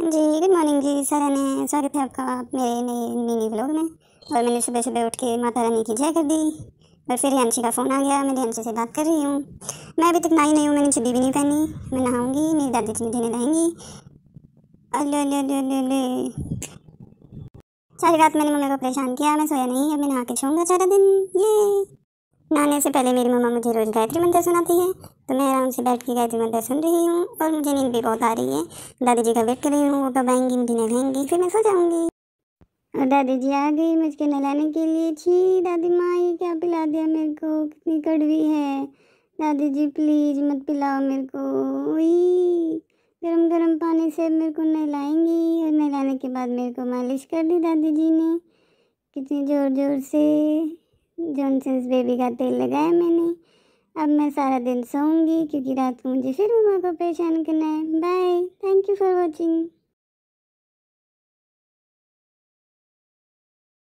जी good morning जी sir ने स्वागत है आपका मेरे नए मिनी ब्लॉग में और मैंने सुबह सुबह उठ के माता रानी की जय कर दी और फिर हंसी का फ़ोन आ गया मैं हंसी से बात कर रही हूँ मैं अभी तक नहाई नहीं हूँ मैंने छुट्टी भी नहीं पहनी मैं नहाऊँगी मेरी दादी जी मुझे नहाएंगी अल्लो अल्लो अल्लो अल्लो अल्लो सारी रात मैंने मम्मी को परेशान किया मैं सोया नहीं अब मैं नहा के छूँगा सारा दिन ये नहाने से पहले मेरी मम्मा मुझे रोज़ गायत्री मंत्र सुनाती है तो मैं आराम से बैठ के गायत्री मंत्र सुन रही हूँ और मुझे नींद भी बहुत आ रही है दादी जी का वेट कर रही हूँ वो कब आएंगी मुझे नहलाएंगी फिर मैं सो जाऊँगी और दादी जी आ गई मुझके नहलाने के लिए छी दादी माँ ये क्या पिला दिया मेरे को कितनी कड़वी है दादी जी प्लीज़ मत पिलाओ मेरे को वही गरम गरम पानी से मेरे को नहलाएंगी और नहलाने के बाद मेरे को मालिश कर दी दादी जी ने कितनी ज़ोर ज़ोर से जॉनसन्स बेबी का तेल लगाया मैंने अब मैं सारा दिन सोऊंगी क्योंकि रात को मुझे फिर मम्मा को परेशान करना है bye thank you for watching